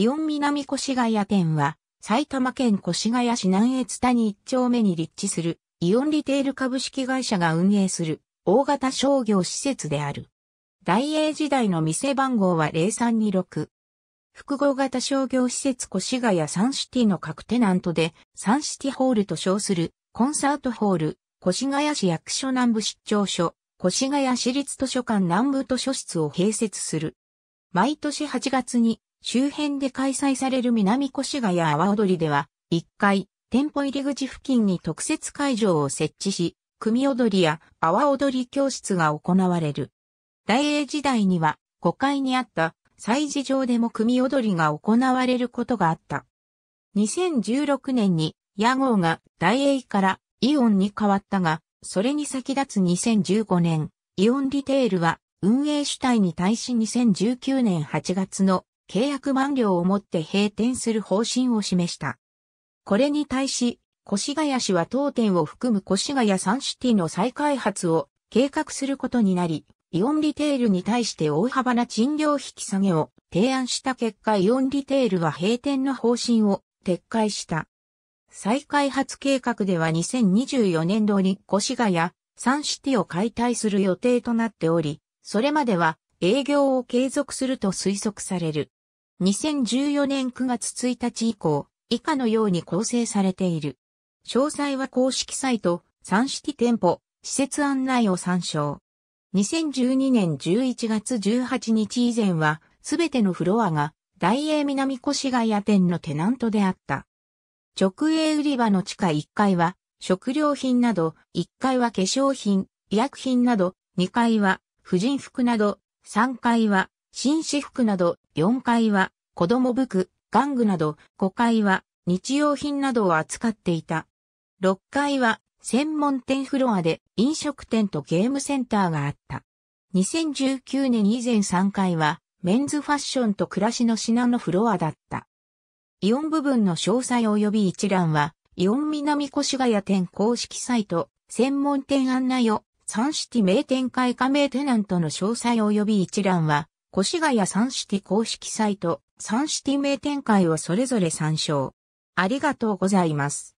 イオン南越谷店は、埼玉県越谷市南越谷一丁目に立地する、イオンリテール株式会社が運営する、大型商業施設である。大英時代の店番号は0326。複合型商業施設越谷サンシティの各テナントで、サンシティホールと称する、コンサートホール、越谷市役所南部出張所、越谷市立図書館南部図書室を併設する。毎年8月に周辺で開催される南越谷阿波踊りでは、1階、店舗入り口付近に特設会場を設置し、組踊りや阿波踊り教室が行われる。大英時代には5階にあった祭事場でも組踊りが行われることがあった。2016年に屋号が大英からイオンに変わったが、それに先立つ2015年、イオンリテールは運営主体に対し2019年8月の契約満了をもって閉店する方針を示した。これに対し、越谷市は当店を含む越谷サンシティの再開発を計画することになり、イオンリテールに対して大幅な賃料引き下げを提案した結果イオンリテールは閉店の方針を撤回した。再開発計画では2024年度に越谷、サンシティを解体する予定となっており、それまでは営業を継続すると推測される。2014年9月1日以降、以下のように構成されている。詳細は公式サイト、サンシティ店舗、施設案内を参照。2012年11月18日以前は、すべてのフロアが、大英南越谷店のテナントであった。直営売り場の地下1階は、食料品など、1階は化粧品、医薬品など、2階は、婦人服など、3階は、紳士服など、4階は子供服、玩具など、5階は日用品などを扱っていた。6階は専門店フロアで飲食店とゲームセンターがあった。2019年以前3階はメンズファッションと暮らしの品のフロアだった。イオン部分の詳細及び一覧は、イオン南越谷店公式サイト、専門店案内を、サンシティ名店会加盟テナントの詳細及び一覧は、越谷三シティ公式サイト、三シティ名展開をそれぞれ参照。ありがとうございます。